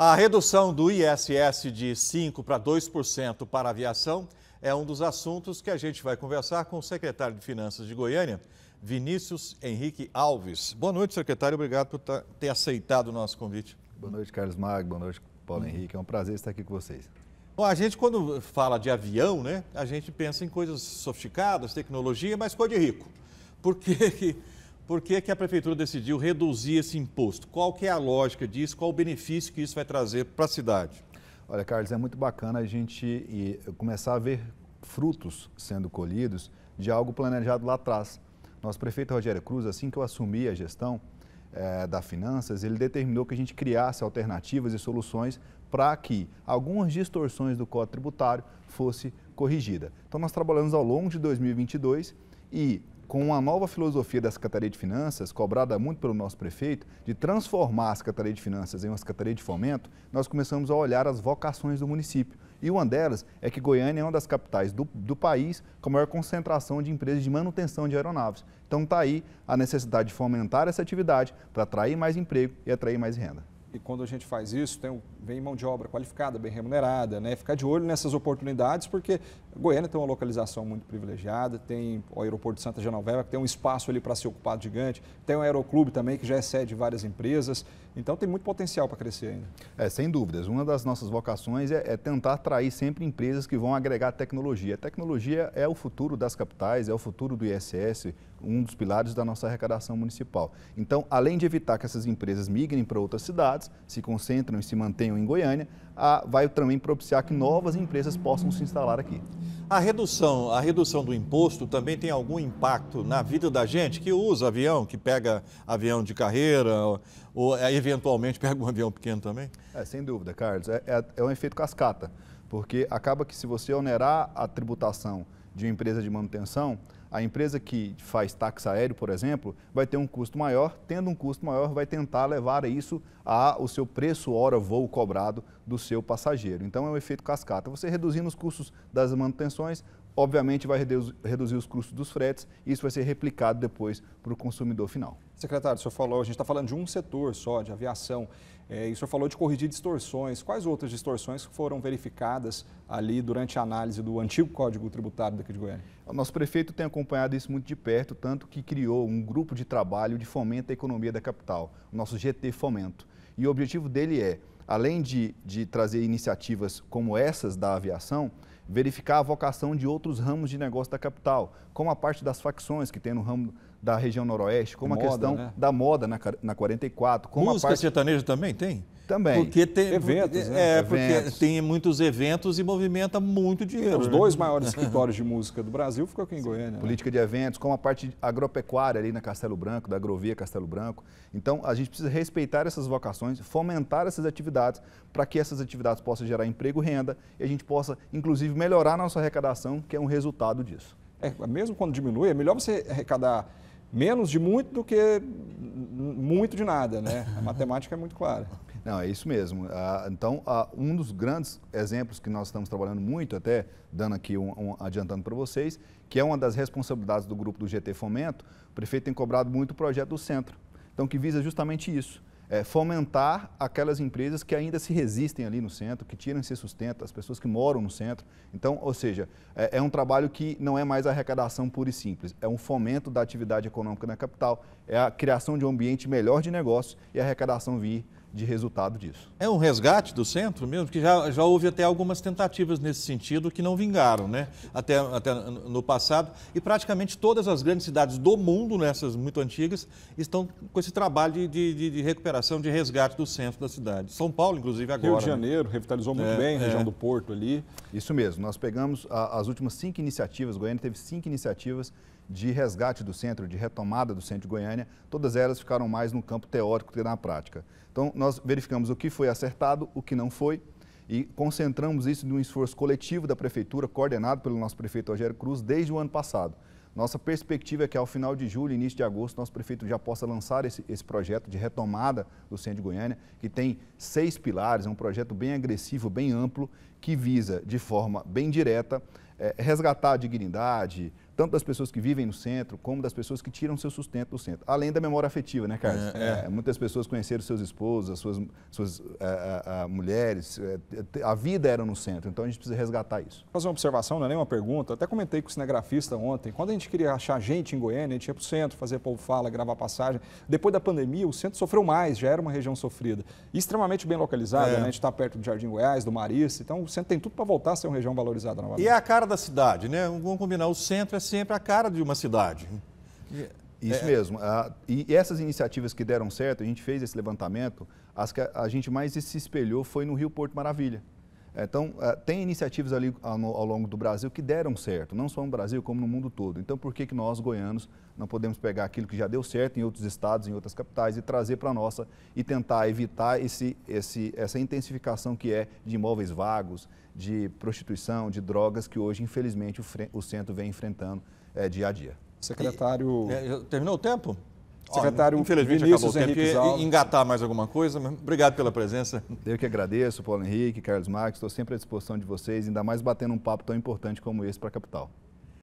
A redução do ISS de 5% para 2% para a aviação é um dos assuntos que a gente vai conversar com o secretário de Finanças de Goiânia, Vinícius Henrique Alves. Boa noite, secretário. Obrigado por ter aceitado o nosso convite. Boa noite, Carlos Magno. Boa noite, Paulo Henrique. É um prazer estar aqui com vocês. Bom, a gente quando fala de avião, né, a gente pensa em coisas sofisticadas, tecnologia, mas coisa de rico. Porque por que, que a prefeitura decidiu reduzir esse imposto? Qual que é a lógica disso? Qual o benefício que isso vai trazer para a cidade? Olha, Carlos, é muito bacana a gente começar a ver frutos sendo colhidos de algo planejado lá atrás. Nosso prefeito Rogério Cruz, assim que eu assumi a gestão é, da Finanças, ele determinou que a gente criasse alternativas e soluções para que algumas distorções do Código Tributário fosse corrigida. Então, nós trabalhamos ao longo de 2022 e com a nova filosofia da Secretaria de Finanças, cobrada muito pelo nosso prefeito, de transformar a Secretaria de Finanças em uma Secretaria de Fomento, nós começamos a olhar as vocações do município. E uma delas é que Goiânia é uma das capitais do, do país com a maior concentração de empresas de manutenção de aeronaves. Então está aí a necessidade de fomentar essa atividade para atrair mais emprego e atrair mais renda e quando a gente faz isso, tem, vem mão de obra qualificada, bem remunerada, né? Ficar de olho nessas oportunidades, porque Goiânia tem uma localização muito privilegiada, tem o aeroporto de Santa Genoveva, que tem um espaço ali para ser ocupado gigante, tem um aeroclube também, que já é sede de várias empresas, então tem muito potencial para crescer ainda. É, sem dúvidas. Uma das nossas vocações é, é tentar atrair sempre empresas que vão agregar tecnologia. A tecnologia é o futuro das capitais, é o futuro do ISS, um dos pilares da nossa arrecadação municipal. Então, além de evitar que essas empresas migrem para outras cidades, se concentram e se mantenham em Goiânia, a, vai também propiciar que novas empresas possam se instalar aqui. A redução, a redução do imposto também tem algum impacto na vida da gente que usa avião, que pega avião de carreira, ou, ou é, eventualmente pega um avião pequeno também? É, sem dúvida, Carlos. É, é, é um efeito cascata, porque acaba que se você onerar a tributação de uma empresa de manutenção, a empresa que faz táxi aéreo, por exemplo, vai ter um custo maior, tendo um custo maior, vai tentar levar isso ao seu preço hora voo cobrado do seu passageiro. Então é um efeito cascata. Você reduzindo os custos das manutenções, obviamente vai reduzir os custos dos fretes e isso vai ser replicado depois para o consumidor final. Secretário, o senhor falou, a gente está falando de um setor só, de aviação, é, e o senhor falou de corrigir distorções. Quais outras distorções foram verificadas ali durante a análise do antigo Código Tributário daqui de Goiânia? O nosso prefeito tem a acompanhado isso muito de perto, tanto que criou um grupo de trabalho de fomento à economia da capital, o nosso GT Fomento. E o objetivo dele é, além de, de trazer iniciativas como essas da aviação, verificar a vocação de outros ramos de negócio da capital, como a parte das facções que tem no ramo da região noroeste, como moda, a questão né? da moda na, na 44. Como Música a parte... sertaneja também tem? Também. Porque tem eventos, né? É, eventos. porque tem muitos eventos e movimenta muito dinheiro. Os né? dois maiores escritórios de música do Brasil ficam aqui em Goiânia. Né? Política né? de eventos, como a parte agropecuária ali na Castelo Branco, da Agrovia Castelo Branco. Então, a gente precisa respeitar essas vocações, fomentar essas atividades, para que essas atividades possam gerar emprego e renda e a gente possa, inclusive, melhorar a nossa arrecadação, que é um resultado disso. É, mesmo quando diminui, é melhor você arrecadar menos de muito do que muito de nada, né? A matemática é muito clara. Não, é isso mesmo. Ah, então, ah, um dos grandes exemplos que nós estamos trabalhando muito, até dando aqui um, um adiantando para vocês, que é uma das responsabilidades do grupo do GT Fomento, o prefeito tem cobrado muito o projeto do centro. Então, que visa é justamente isso é, fomentar aquelas empresas que ainda se resistem ali no centro, que tiram esse sustento, as pessoas que moram no centro. Então, ou seja, é, é, um trabalho que não é mais arrecadação pura e simples, é um fomento da atividade econômica na capital, é a criação de um ambiente melhor de negócio e a arrecadação vir de resultado disso. É um resgate do centro mesmo, porque já, já houve até algumas tentativas nesse sentido que não vingaram, né? Até, até no passado. E praticamente todas as grandes cidades do mundo, nessas muito antigas, estão com esse trabalho de, de, de recuperação, de resgate do centro da cidade. São Paulo, inclusive, agora. Rio de né? Janeiro né? revitalizou muito é, bem a é. região é. do Porto ali. Isso mesmo. Nós pegamos a, as últimas cinco iniciativas, Goiânia teve cinco iniciativas de resgate do centro, de retomada do centro de Goiânia, todas elas ficaram mais no campo teórico que na prática. Então, nós verificamos o que foi acertado, o que não foi, e concentramos isso num esforço coletivo da Prefeitura, coordenado pelo nosso prefeito Rogério Cruz, desde o ano passado. Nossa perspectiva é que ao final de julho, início de agosto, nosso prefeito já possa lançar esse, esse projeto de retomada do centro de Goiânia, que tem seis pilares, é um projeto bem agressivo, bem amplo, que visa, de forma bem direta, é, resgatar a dignidade, tanto das pessoas que vivem no centro, como das pessoas que tiram seu sustento do centro. Além da memória afetiva, né, Carlos? É, é. é muitas pessoas conheceram seus esposos, suas, suas a, a, a, mulheres, eh, a vida era no centro, então a gente precisa resgatar isso. Fazer uma observação, não é nem uma pergunta, até comentei com o cinegrafista ontem, quando a gente queria achar gente em Goiânia, a gente ia para o centro, fazer povo fala, gravar passagem. Depois da pandemia, o centro sofreu mais, já era uma região sofrida. extremamente bem localizada, é. né? a gente está perto do Jardim Goiás, do Marista, então o centro tem tudo para voltar a ser uma região valorizada novamente. E é a cara da cidade, né? Vamos combinar, o centro é sempre a cara de uma cidade. Isso é. mesmo. Ah, e essas iniciativas que deram certo, a gente fez esse levantamento, as que a gente mais se espelhou foi no Rio Porto Maravilha. É, então, é, tem iniciativas ali ao longo do Brasil que deram certo, não só no Brasil, como no mundo todo. Então, por que, que nós, goianos, não podemos pegar aquilo que já deu certo em outros estados, em outras capitais e trazer para a nossa e tentar evitar esse, esse, essa intensificação que é de imóveis vagos, de prostituição, de drogas que hoje, infelizmente, o, o centro vem enfrentando é, dia a dia? Secretário. E, é, terminou o tempo? Secretário, infelizmente Vinícius acabou o tempo. Engatar mais alguma coisa, obrigado pela presença. Eu que agradeço, Paulo Henrique, Carlos Marques, estou sempre à disposição de vocês, ainda mais batendo um papo tão importante como esse para a capital.